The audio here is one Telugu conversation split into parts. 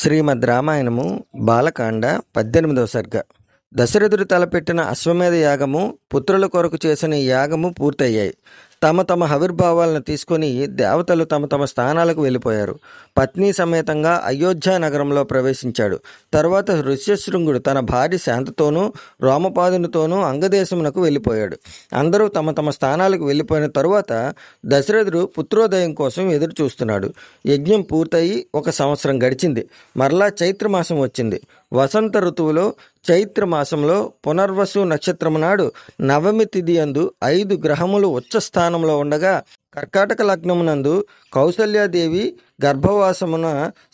శ్రీమద్ రామాయణము బాలకాండ పద్దెనిమిదవ సర్గ దశరథుడు తలపెట్టిన అశ్వమేధ యాగము పుత్రుల కొరకు చేసిన యాగము పూర్తయ్యాయి తమ తమ హవిర్భావాలను తీసుకుని దేవతలు తమ తమ స్థానాలకు వెళ్ళిపోయారు పత్ని సమేతంగా అయోధ్య నగరంలో ప్రవేశించాడు తర్వాత ఋష్యశృంగుడు తన భార్య శాంతతోనూ రోమపాదునితోనూ అంగదేశమునకు వెళ్ళిపోయాడు అందరూ తమ తమ స్థానాలకు వెళ్ళిపోయిన తరువాత దశరథుడు పుత్రోదయం కోసం ఎదురు చూస్తున్నాడు యజ్ఞం పూర్తయి ఒక సంవత్సరం గడిచింది మరలా చైత్రమాసం వచ్చింది వసంత ఋతువులో చైత్రమాసంలో పునర్వసు నక్షత్రము నాడు నవమి తిథి అందు ఐదు గ్రహములు ఉచ్చ స్థానంలో ఉండగా కర్కాటక లగ్నమునందు కౌసల్యాదేవి గర్భవాసమున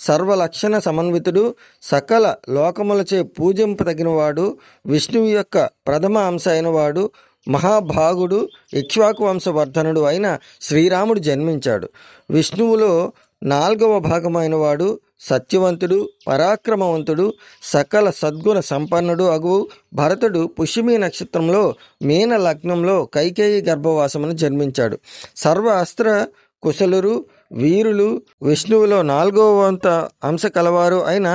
సర్వలక్షణ సమన్వితుడు సకల లోకములచే పూజింపదగినవాడు విష్ణువు యొక్క ప్రథమ అంశ అయినవాడు మహాభాగుడు ఇక్ష్వాకు వంశవర్ధనుడు అయిన శ్రీరాముడు జన్మించాడు విష్ణువులో నాలుగవ భాగమైన వాడు సత్యవంతుడు పరాక్రమవంతుడు సకల సద్గుణ సంపన్నుడు అగు భరతుడు పుష్మి నక్షత్రంలో మీన లగ్నంలో కైకేయి గర్భవాసమును జన్మించాడు సర్వ అస్త్ర కుశలురు వీరులు విష్ణువులో నాలుగవ వంత అంశ కలవారు అయిన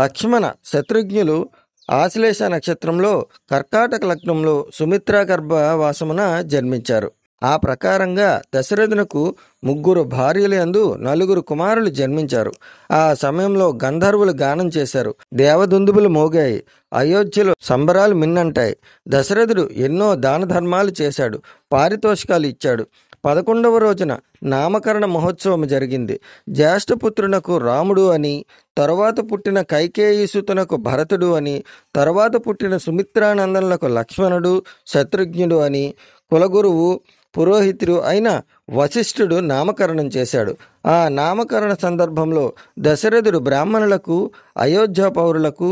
లక్ష్మణ శత్రుఘ్నులు ఆశ్లేష నక్షత్రంలో కర్కాటక లగ్నంలో సుమిత్రా గర్భవాసమున జన్మించారు ఆ ప్రకారంగా దశరథునకు ముగ్గురు భార్యలందు నలుగురు కుమారులు జన్మించారు ఆ సమయంలో గంధర్వులు గానం చేశారు దేవదుందుబులు మోగాయి అయోధ్యలో సంబరాలు మిన్నంటాయి దశరథుడు ఎన్నో దాన ధర్మాలు చేశాడు పారితోషికాలు ఇచ్చాడు పదకొండవ రోజున నామకరణ మహోత్సవం జరిగింది జ్యేష్ఠపుత్రునకు రాముడు అని తరువాత పుట్టిన కైకేయీసుతునకు భరతుడు అని తరువాత పుట్టిన సుమిత్రానందనులకు లక్ష్మణుడు శత్రుఘ్నుడు అని కులగురువు పురోహితుడు అయిన వశిష్ఠుడు నామకరణం చేశాడు ఆ నామకరణ సందర్భంలో దశరథుడు బ్రాహ్మణులకు అయోధ్య పౌరులకు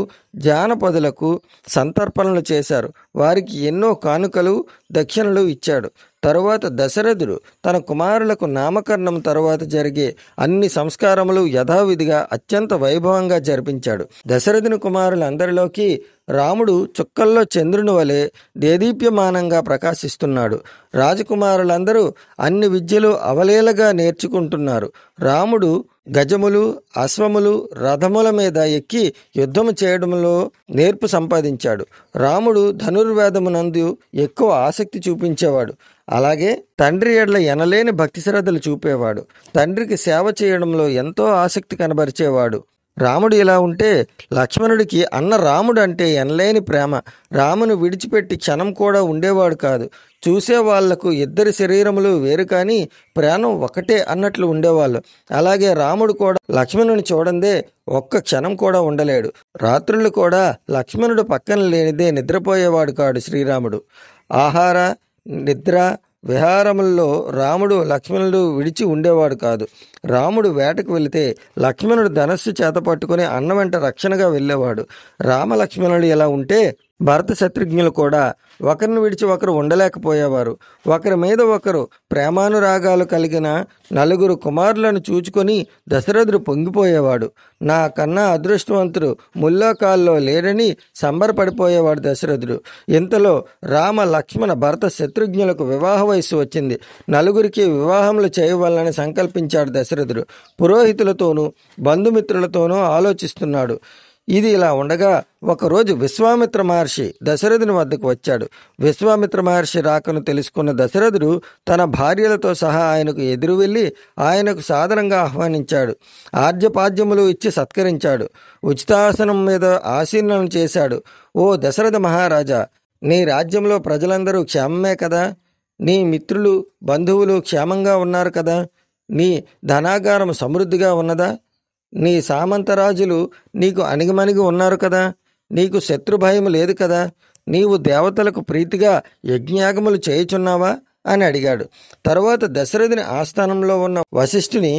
జానపదులకు సంతర్పణలు చేశారు వారికి ఎన్నో కానుకలు దక్షిణలు ఇచ్చాడు తరువాత దశరథుడు తన కుమారులకు నామకరణం తరువాత జరిగే అన్ని సంస్కారములు యథావిధిగా అత్యంత వైభవంగా జరిపించాడు దశరథుని కుమారులందరిలోకి రాముడు చుక్కల్లో చంద్రుని వలె దేదీప్యమానంగా ప్రకాశిస్తున్నాడు రాజకుమారులందరూ అన్ని విద్యలు అవలేలగా నేర్చుకుంటున్నారు రాముడు గజములు అశ్వములు రథముల మీద ఎక్కి యుద్ధము చేయడంలో నేర్పు సంపాదించాడు రాముడు ధనుర్వేదమునందు ఎక్కువ ఆసక్తి చూపించేవాడు అలాగే తండ్రి ఎడ్ల ఎనలేని భక్తి శ్రద్ధలు చూపేవాడు తండ్రికి సేవ చేయడంలో ఎంతో ఆసక్తి కనబరిచేవాడు రాముడు ఇలా ఉంటే లక్ష్మణుడికి అన్న రాముడు అంటే ఎనలేని ప్రేమ రామును విడిచిపెట్టి క్షణం కూడా ఉండేవాడు కాదు చూసే వాళ్లకు ఇద్దరి శరీరములు వేరు కానీ ప్రాణం ఒకటే అన్నట్లు ఉండేవాళ్ళు అలాగే రాముడు కూడా లక్ష్మణుని చూడందే ఒక్క క్షణం కూడా ఉండలేడు రాత్రులు కూడా లక్ష్మణుడు పక్కన లేనిదే నిద్రపోయేవాడు కాడు శ్రీరాముడు ఆహార నిద్ర విహారముల్లో రాముడు లక్ష్మణుడు విడిచి ఉండేవాడు కాదు రాముడు వేటకు వెళితే లక్ష్మణుడు ధనస్సు చేత పట్టుకుని అన్న వెంట రక్షణగా వెళ్ళేవాడు రామలక్ష్మణుడు ఇలా ఉంటే భరత శత్రుఘ్నులు కూడా ఒకరిని విడిచి ఒకరు ఉండలేకపోయేవారు ఒకరి మీద ఒకరు ప్రేమానురాగాలు కలిగిన నలుగురు కుమారులను చూచుకొని దశరథుడు పొంగిపోయేవాడు నా కన్నా అదృష్టవంతుడు ముల్లోకాల్లో లేరని సంబరపడిపోయేవాడు దశరథుడు ఇంతలో రామ లక్ష్మణ భరత శత్రుఘ్నులకు వివాహ వయస్సు వచ్చింది నలుగురికి వివాహములు చేయవాలని సంకల్పించాడు దశరథుడు పురోహితులతోనూ బంధుమిత్రులతోనూ ఆలోచిస్తున్నాడు ఇది ఇలా ఉండగా ఒకరోజు విశ్వామిత్ర మహర్షి దశరథుని వద్దకు వచ్చాడు విశ్వామిత్ర మహర్షి రాకను తెలుసుకున్న దశరథుడు తన భార్యలతో సహా ఆయనకు ఎదురు వెళ్ళి ఆయనకు సాధనంగా ఆహ్వానించాడు ఆర్జపాద్యములు ఇచ్చి సత్కరించాడు ఉచితాసనం మీద ఆశీర్ణం చేశాడు ఓ దశరథ మహారాజా నీ రాజ్యంలో ప్రజలందరూ క్షేమమే కదా నీ మిత్రులు బంధువులు క్షేమంగా ఉన్నారు కదా నీ ధనాగారం సమృద్ధిగా ఉన్నదా నీ సామంతరాజులు నీకు అణిగిమణిగి ఉన్నారు కదా నీకు శత్రుభయం లేదు కదా నీవు దేవతలకు ప్రీతిగా యజ్ఞయాగములు చేయుచున్నావా అని అడిగాడు తరువాత దశరథుని ఆస్థానంలో ఉన్న వశిష్ఠుని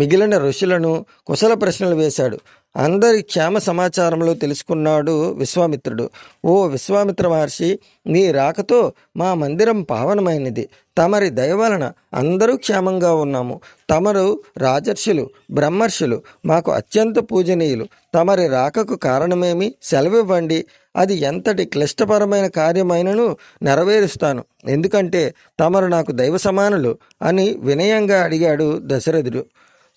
మిగిలిన ఋషులను కుశల ప్రశ్నలు వేశాడు అందరి క్షేమ సమాచారంలో తెలుసుకున్నాడు విశ్వామిత్రుడు ఓ విశ్వామిత్ర మహర్షి నీ రాకతో మా మందిరం పావనమైనది తమరి దయ వలన అందరూ క్షేమంగా ఉన్నాము తమరు రాజర్షులు బ్రహ్మర్షులు మాకు అత్యంత పూజనీయులు తమరి రాకకు కారణమేమి సెలవివ్వండి అది ఎంతటి క్లిష్టపరమైన కార్యమైనను నెరవేరుస్తాను ఎందుకంటే తమరు నాకు దైవ సమానులు అని వినయంగా అడిగాడు దశరథుడు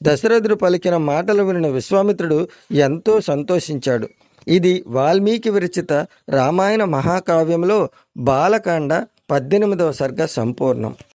దశరథుడు పలికిన మాటలు వినిన విశ్వామిత్రుడు ఎంతో సంతోషించాడు ఇది వాల్మీకి విరచిత రామాయణ మహాకావ్యంలో బాలకాండ పద్దెనిమిదవ సర్గ సంపూర్ణం